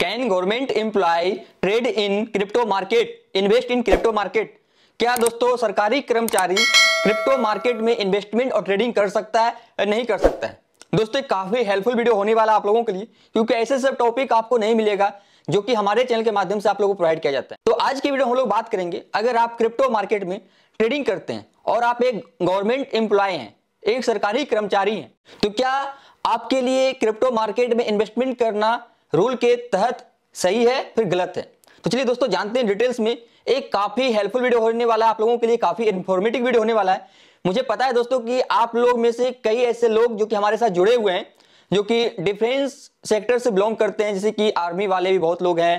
can government employee trade in crypto market invest in crypto market क्या दोस्तों सरकारी कर्मचारी क्रिप्टो मार्केट में इन्वेस्टमेंट और ट्रेडिंग कर सकता है नहीं कर सकता है दोस्तों काफी हेल्पफुल वीडियो होने वाला आप लोगों के लिए क्योंकि ऐसे सब टॉपिक आपको नहीं मिलेगा जो कि हमारे चैनल के माध्यम से आप लोगों को प्रोवाइड किया जाता है तो आज की वीडियो हम लोग बात करेंगे अगर आप क्रिप्टो मार्केट में ट्रेडिंग करते हैं और आप एक गवर्नमेंट एम्प्लॉय हैं एक सरकारी कर्मचारी हैं तो क्या आपके लिए क्रिप्टो मार्केट में इन्वेस्टमेंट करना रूल के तहत सही है फिर गलत है तो चलिए दोस्तों जानते हैं डिटेल्स में एक काफी हेल्पफुल वीडियो होने वाला है आप लोगों के लिए काफी इन्फॉर्मेटिव वीडियो होने वाला है मुझे पता है दोस्तों कि आप लोग में से कई ऐसे लोग जो कि हमारे साथ जुड़े हुए हैं जो कि डिफेंस सेक्टर से बिलोंग करते हैं जैसे कि आर्मी वाले भी बहुत लोग हैं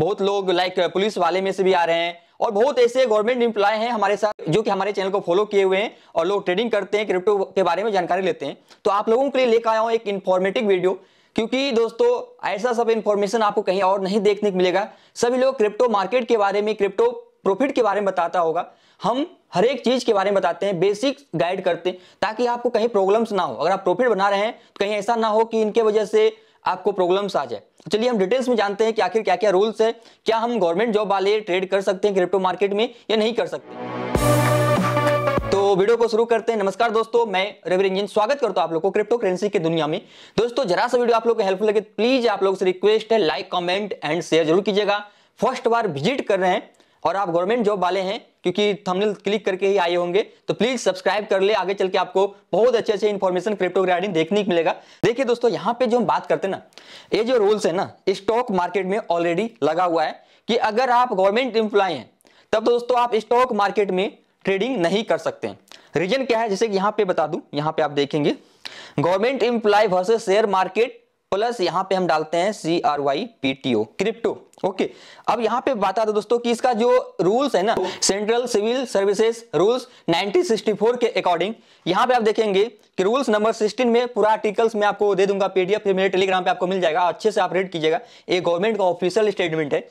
बहुत लोग लाइक पुलिस वाले में से भी आ रहे हैं और बहुत ऐसे गवर्नमेंट इंप्लाय हैं हमारे साथ जो कि हमारे चैनल को फॉलो किए हुए हैं और लोग ट्रेडिंग करते हैं क्रिप्टो के बारे में जानकारी लेते हैं तो आप लोगों के लिए लेकर आया हूँ एक इन्फॉर्मेटिव वीडियो क्योंकि दोस्तों ऐसा सब इंफॉर्मेशन आपको कहीं और नहीं देखने को मिलेगा सभी लोग क्रिप्टो मार्केट के बारे में क्रिप्टो प्रॉफिट के बारे में बताता होगा हम हर एक चीज के बारे में बताते हैं बेसिक गाइड करते हैं ताकि आपको कहीं प्रॉब्लम्स ना हो अगर आप प्रॉफिट बना रहे हैं तो कहीं ऐसा ना हो कि इनके वजह से आपको प्रॉब्लम्स आ जाए तो चलिए हम डिटेल्स में जानते हैं कि आखिर क्या क्या रूल्स है क्या हम गवर्नमेंट जॉब वाले ट्रेड कर सकते हैं क्रिप्टो मार्केट में या नहीं कर सकते तो वीडियो को शुरू करते हैं नमस्कार दोस्तों मैं रवि रंजन स्वागत करता हूं आप लोगों को क्रिप्टो करेंसी की दुनिया में दोस्तों जरा सा वीडियो आप लोगों को हेल्पफुल लगे प्लीज आप लोगों से रिक्वेस्ट है लाइक कमेंट एंड शेयर जरूर कीजिएगा फर्स्ट बार विजिट कर रहे हैं और आप गवर्नमेंट जॉब वाले हैं क्योंकि थंबनेल क्लिक करके ही आए होंगे तो प्लीज सब्सक्राइब कर ले आगे चल के आपको बहुत अच्छे अच्छे इन्फॉर्मेशन क्रिप्टो रिगार्डिंग देखने को मिलेगा देखिए दोस्तों यहाँ पे जो हम बात करते हैं ना ये जो रूल्स है ना स्टॉक मार्केट में ऑलरेडी लगा हुआ है कि अगर आप गवर्नमेंट एम्प्लॉय हैं तब दोस्तों आप स्टॉक मार्केट में ट्रेडिंग नहीं कर सकते रीजन क्या है जैसे कि यहां पे बता दूं यहां पे आप देखेंगे government employee versus share market plus यहां पे हम डालते हैं C R Y P T O crypto okay अब यहां पे बता दो दोस्तों कि इसका जो रूल्स है ना सेंट्रल सिविल सर्विसेज रूल्स 1964 के अकॉर्डिंग यहां पे आप देखेंगे कि रूल्स नंबर 16 में पूरा आर्टिकल्स में आपको दे दूंगा पीडीएफ फिर मेरे टेलीग्राम पे आपको मिल जाएगा अच्छे से आप रीड कीजिएगा ये गवर्नमेंट का ऑफिशियल स्टेटमेंट है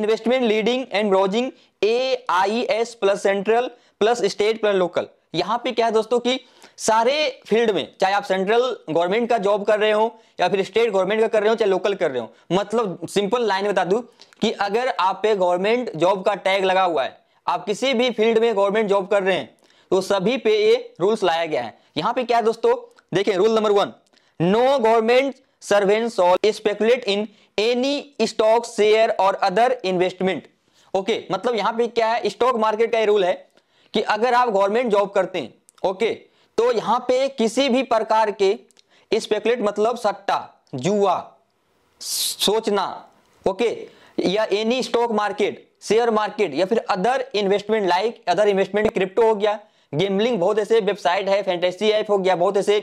investment leading and broking A I S plus central plus state plus local यहाँ पे क्या है दोस्तों कि सारे फील्ड में चाहे आप सेंट्रल गवर्नमेंट का जॉब कर रहे हो या फिर स्टेट गवर्नमेंट का कर रहे हो चाहे लोकल कर रहे हो मतलब सिंपल लाइन बता दू कि अगर आप पे गवर्नमेंट जॉब का टैग लगा हुआ है आप किसी भी फील्ड में गवर्नमेंट जॉब कर रहे हैं तो सभी पे ये रूल्स लाया गया है यहाँ पे क्या है दोस्तों देखिए rule number one no government servant all speculate in any stock share और अदर इन्वेस्टमेंट ओके मतलब यहाँ पे क्या है स्टॉक मार्केट का ये रूल है कि अगर आप गवर्नमेंट जॉब करते हैं ओके तो यहां पे किसी भी प्रकार के स्पेकुलेट मतलब सट्टा जुआ सोचना ओके या any stock market share market या फिर other investment like other investment crypto हो गया गेमलिंग बहुत ऐसे वेबसाइट है फैंटेसी ऐप हो गया बहुत ऐसे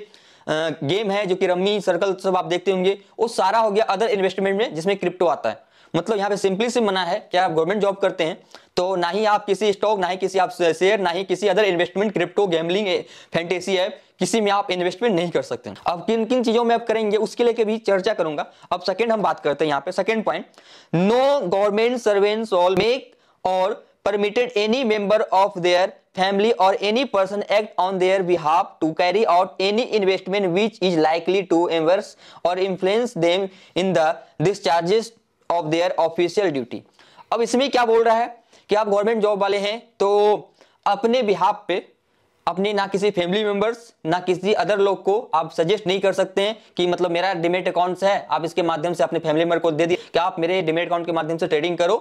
गेम है जो कि रम्मी सर्कल सब आप देखते होंगे वो सारा हो गया अदर इन्वेस्टमेंट में जिसमें क्रिप्टो आता है मतलब यहाँ पे सिंपली से मना है क्या आप गवर्नमेंट जॉब करते हैं तो ना ही आप किसी स्टॉक ना ही किसी आप शेयर ना ही किसी other investment crypto gambling fantasy है किसी में आप इन्वेस्टमेंट नहीं कर सकते अब किन किन चीजों में आप करेंगे उसके लेके भी चर्चा करूंगा अब सेकेंड हम बात करते हैं यहाँ पे second point no government servants all make or permitted any member of their family or any person act on their behalf to carry out any investment which is likely to embarrass or influence them in the discharges of their official duty अब इसमें क्या बोल रहा है कि आप government job वाले हैं तो अपने बिहाफ पे अपने ना किसी फैमिली मेंबर्स ना किसी अदर लोग को आप सजेस्ट नहीं कर सकते हैं कि मतलब मेरा डिमेट अकाउंट है आप इसके माध्यम से अपने फैमिली मेंबर को दे दिए कि आप मेरे डिमेट अकाउंट के माध्यम से ट्रेडिंग करो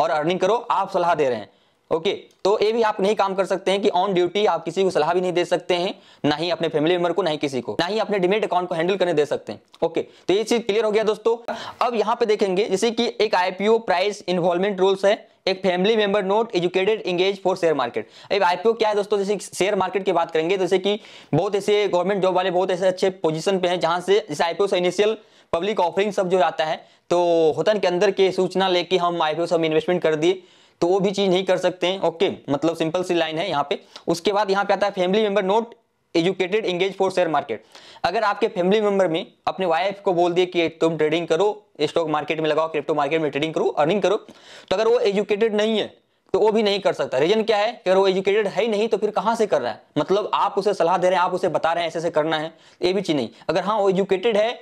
और अर्निंग करो आप सलाह दे रहे हैं ओके okay, तो ये भी आप नहीं काम कर सकते हैं कि ऑन ड्यूटी आप किसी को सलाह भी नहीं दे सकते हैं ना ही अपने फैमिली मेंबर को ना ही किसी को ना ही अपने डिमेट अकाउंट को हैंडल करने दे सकते हैं ओके okay, तो ये चीज क्लियर हो गया दोस्तों अब यहाँ पे देखेंगे जैसे कि एक आईपीओ प्राइस इन्वॉल्वमेंट रूल्स है एक family member not educated engage for share market अब आईपीओ क्या है दोस्तों जैसे शेयर मार्केट की बात करेंगे जैसे कि बहुत ऐसे गवर्नमेंट जॉब वाले बहुत ऐसे अच्छे पोजिशन पे है जहां से जैसे आईपीओ से इनिशियल पब्लिक ऑफरिंग सब जो आता है तो होता है के अंदर के सूचना लेके हम आईपीओ सब इन्वेस्टमेंट कर दिए तो वो भी चीज नहीं कर सकते हैं ओके मतलब सिंपल सी लाइन है यहाँ पे उसके बाद यहाँ पे आता है family member not educated engage for share market अगर आपके फैमिली मेंबर में अपने वाइफ को बोल दिए कि तुम ट्रेडिंग करो स्टॉक मार्केट में लगाओ क्रिप्टो मार्केट में ट्रेडिंग करो अर्निंग करो तो अगर वो एजुकेटेड नहीं है तो वो भी नहीं कर सकता रीजन क्या है कि अगर वो एजुकेटेड है ही नहीं तो फिर कहाँ से कर रहा है मतलब आप उसे सलाह दे रहे हैं आप उसे बता रहे हैं ऐसे ऐसे करना है ये भी चीज नहीं अगर हाँ वो एजुकेटेड है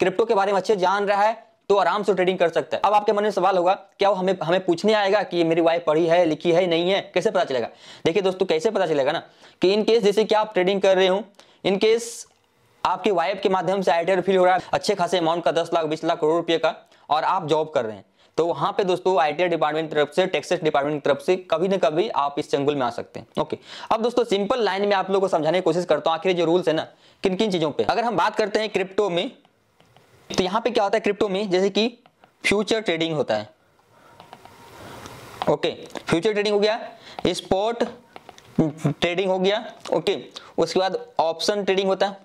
क्रिप्टो के बारे में अच्छे जान रहा है तो आराम से ट्रेडिंग कर सकता है अब आपके मन में सवाल होगा क्या वो हमें हमें पूछने आएगा कि मेरी वाइफ पढ़ी है लिखी है नहीं है कैसे पता चलेगा देखिए दोस्तों कैसे पता चलेगा ना कि इन केस जैसे कि आप ट्रेडिंग कर रहे हो इन केस आपकी वाइफ के माध्यम से आईटीआर फील हो रहा है अच्छे खासे अमाउंट का दस लाख बीस लाख करोड़ रुपये का और आप जॉब कर रहे हैं तो वहां पे दोस्तों आईटीआर डिपार्टमेंट की तरफ से टैक्सेस डिपार्टमेंट की तरफ से कभी ना कभी आप इस चंगुल में आ सकते हैं ओके अब दोस्तों सिंपल लाइन में आप लोगों को समझाने की कोशिश करता हूँ आखिर जो रूल्स है ना किन किन चीजों पे अगर हम बात करते हैं क्रिप्टो में तो यहां पे क्या होता है क्रिप्टो में जैसे कि फ्यूचर ट्रेडिंग होता है ओके फ्यूचर ट्रेडिंग हो गया स्पॉट ट्रेडिंग हो गया ओके उसके बाद ऑप्शन ट्रेडिंग होता है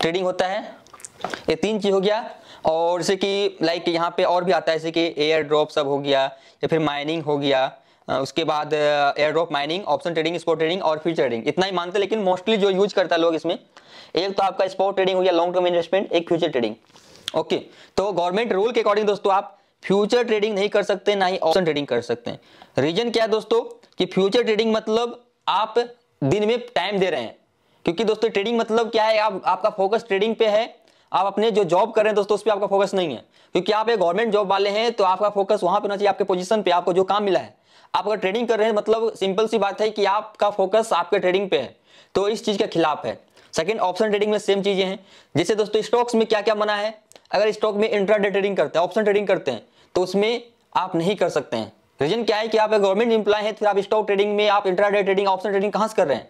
ट्रेडिंग होता है ये तीन चीज़ हो गया और जैसे कि लाइक यहाँ पे और भी आता है जैसे कि एयर ड्रॉप सब हो गया या फिर माइनिंग हो गया उसके बाद air drop mining option trading spot trading और फ्यूचर ट्रेडिंग इतना ही मानते लेकिन मोस्टली जो यूज करता है लोग इसमें एक तो आपका स्पॉट ट्रेडिंग हो गया लॉन्ग टर्म इन्वेस्टमेंट एक फ्यूचर ट्रेडिंग ओके तो गवर्नमेंट रूल के अकॉर्डिंग दोस्तों आप फ्यूचर ट्रेडिंग नहीं कर सकते ना ही ऑप्शन ट्रेडिंग कर सकते हैं रीजन क्या है दोस्तों कि फ्यूचर ट्रेडिंग मतलब आप दिन में टाइम दे रहे हैं क्योंकि दोस्तों ट्रेडिंग मतलब क्या है आप आपका फोकस ट्रेडिंग पे है आप अपने जो जॉब कर रहे हैं दोस्तों उस पर आपका फोकस नहीं है क्योंकि आप एक गवर्नमेंट जॉब वाले हैं तो आपका फोकस वहां पर होना चाहिए आपके पोजिशन पे आपको जो काम मिला है आप अगर ट्रेडिंग कर रहे हैं मतलब सिंपल सी बात है कि आपका फोकस आपके ट्रेडिंग पे है तो इस चीज के खिलाफ है सेकंड ऑप्शन ट्रेडिंग में सेम चीजें हैं जैसे दोस्तों स्टॉक्स में क्या क्या मना है अगर स्टॉक में इंट्राडे ट्रेडिंग करते हैं ऑप्शन ट्रेडिंग करते हैं तो उसमें आप नहीं कर सकते हैं रीजन क्या है कि आप गवर्नमेंट है तो फिर आप स्टॉक ट्रेडिंग में आप इंट्रा ट्रेडिंग ऑप्शन ट्रेडिंग कहाँ से कर रहे हैं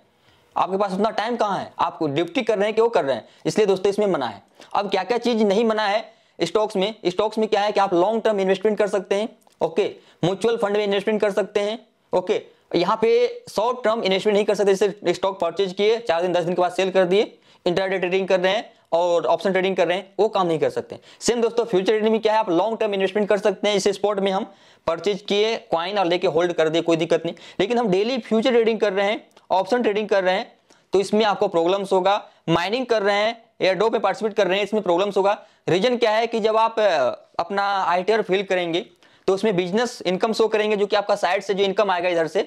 आपके पास उतना टाइम कहाँ है आपको ड्यूटी कर रहे हैं क्यों कर रहे हैं इसलिए दोस्तों इसमें मना है अब क्या क्या चीज नहीं मना है स्टॉक्स में स्टॉक्स में क्या है कि आप लॉन्ग टर्म इन्वेस्टमेंट कर सकते हैं ओके म्यूचुअल फंड में इन्वेस्टमेंट कर सकते हैं ओके यहाँ पे शॉर्ट टर्म इन्वेस्टमेंट नहीं कर सकते जैसे स्टॉक परचेज किए चार दिन दस दिन के बाद सेल कर दिए इंटरनेट ट्रेडिंग कर रहे हैं और ऑप्शन ट्रेडिंग कर रहे हैं वो काम नहीं कर सकते सेम दोस्तों फ्यूचर ट्रेडिंग में क्या है आप लॉन्ग टर्म इन्वेस्टमेंट कर सकते हैं इस स्पॉट में हम परचेज किए क्वाइन और लेके होल्ड कर दिए कोई दिक्कत नहीं लेकिन हम डेली फ्यूचर ट्रेडिंग कर रहे हैं ऑप्शन ट्रेडिंग कर रहे हैं तो इसमें आपको प्रॉब्लम्स होगा माइनिंग कर रहे हैं डो पे पार्टिसिपेट कर रहे हैं इसमें प्रॉब्लम्स होगा रीजन क्या है कि जब आप अपना आई फिल करेंगे तो उसमें बिजनेस इनकम शो करेंगे जो कि आपका साइड से जो इनकम आएगा इधर से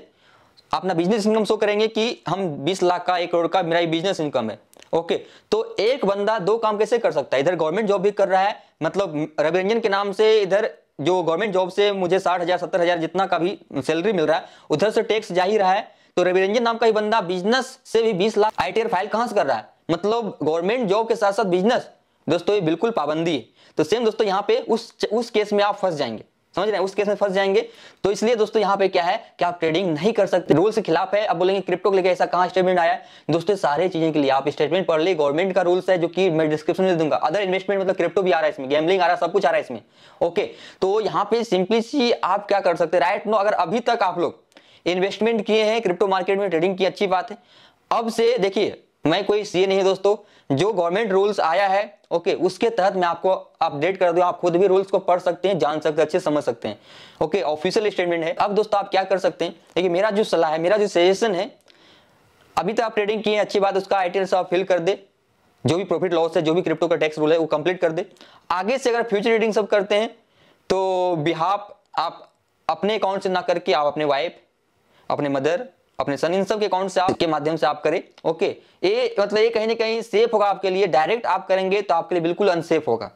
अपना बिजनेस इनकम शो करेंगे कि हम 20 लाख का एक करोड़ का मेरा बिजनेस इनकम है ओके तो एक बंदा दो काम कैसे कर सकता है इधर गवर्नमेंट जॉब भी कर रहा है मतलब रवि रंजन के नाम से इधर जो गवर्नमेंट जॉब से मुझे साठ हजार सत्तर हजार जितना का भी सैलरी मिल रहा है उधर से टैक्स जा ही रहा है तो रविरंजन नाम का ही बंदा बिजनेस से भी बीस लाख आई फाइल कहां से कर रहा है मतलब गवर्नमेंट जॉब के साथ साथ बिजनेस दोस्तों ये बिल्कुल पाबंदी है तो सेम दोस्तों यहाँ पे उस उस केस में आप फंस जाएंगे समझ रहे हैं उस केस में फंस जाएंगे तो इसलिए दोस्तों यहाँ पे क्या है कि आप ट्रेडिंग नहीं कर सकते रूल के खिलाफ है अब बोलेंगे क्रिप्टो के लेकर ऐसा कहाँ स्टेटमेंट आया दोस्तों सारे चीजें के लिए आप स्टेटमेंट पढ़ लिए गवर्नमेंट का रूल्स है जो कि मैं डिस्क्रिप्शन में दूंगा अदर इन्वेस्टमेंट मतलब क्रिप्टो भी आ रहा है इसमें गैमलिंग आ रहा है सब कुछ आ रहा है इसमें ओके तो यहाँ पे सिंपली सी आप क्या कर सकते राइट नो अगर अभी तक आप लोग इन्वेस्टमेंट किए हैं क्रिप्टो मार्केट में ट्रेडिंग की अच्छी बात है अब से देखिए मैं कोई सीए नहीं है दोस्तों जो गवर्नमेंट रूल्स आया है ओके उसके तहत मैं आपको अपडेट कर दूँ आप खुद भी रूल्स को पढ़ सकते हैं जान सकते हैं अच्छे समझ सकते हैं ओके ऑफिशियल स्टेटमेंट है अब दोस्तों आप क्या कर सकते हैं देखिए मेरा जो सलाह है मेरा जो सजेशन है अभी तो आप ट्रेडिंग किए अच्छी बात उसका आई आप फिल कर दे जो भी प्रॉफिट लॉस है जो भी क्रिप्टो का टैक्स रूल है वो कंप्लीट कर दे आगे से अगर फ्यूचर ट्रेडिंग सब करते हैं तो बिहाफ आप अपने अकाउंट से ना करके आप अपने वाइफ अपने मदर अपने सन इन सब के अकाउंट से आपके माध्यम से आप करें ओके ये मतलब ये कहीं ना कहीं सेफ होगा आपके लिए डायरेक्ट आप करेंगे तो आपके लिए बिल्कुल अनसेफ होगा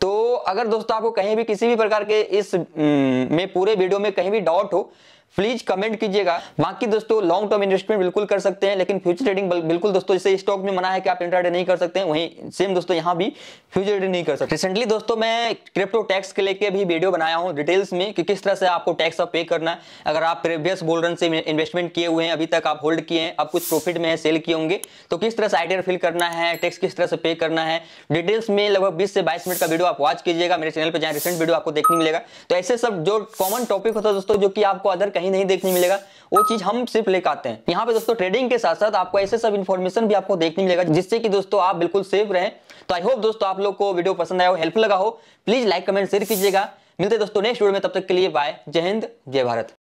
तो अगर दोस्तों आपको कहीं भी किसी भी प्रकार के इस हम्म, में पूरे वीडियो में कहीं भी डाउट हो प्लीज कमेंट कीजिएगा बाकी दोस्तों लॉन्ग टर्म इन्वेस्टमेंट बिल्कुल कर सकते हैं लेकिन फ्यूचर ट्रेडिंग बिल्कुल दोस्तों जैसे स्टॉक में मना है कि आप इंटरडे नहीं कर सकते हैं वहीं सेम दोस्तों यहाँ भी फ्यूचर ट्रेडिंग नहीं कर सकते रिसेंटली दोस्तों मैं क्रिप्टो टैक्स के लेके भी वीडियो बनाया हूँ डिटेल्स में कि किस तरह से आपको टैक्स पे करना है अगर आप प्रीवियस गोल्डन से इन्वेस्टमेंट किए हुए हैं अभी तक आप होल्ड किए हैं आप कुछ प्रॉफिट में है सेल किए होंगे तो किस तरह से आइडिया फिल करना है टैक्स किस तरह से पे करना है डिटेल्स में लगभग बीस से बाईस मिनट का वीडियो आप वॉच कीजिएगा मेरे चैनल पर जहाँ रिसेंट वीडियो आपको देखने मिलेगा तो ऐसे सब जो कॉमन टॉपिक होता है दोस्तों जो कि आपको अदर कहीं नहीं देखने मिलेगा वो चीज हम सिर्फ लेकर आते हैं यहाँ पे दोस्तों ट्रेडिंग के साथ साथ आपको ऐसे सब इन्फॉर्मेशन भी आपको देखने मिलेगा जिससे कि दोस्तों आप बिल्कुल सेफ रहे तो आई होप दोस्तों आप लोग को वीडियो पसंद आया हो हेल्प लगा हो प्लीज लाइक कमेंट शेयर कीजिएगा मिलते दोस्तों नेक्स्ट वीडियो में तब तक के लिए बाय जय हिंद जय भारत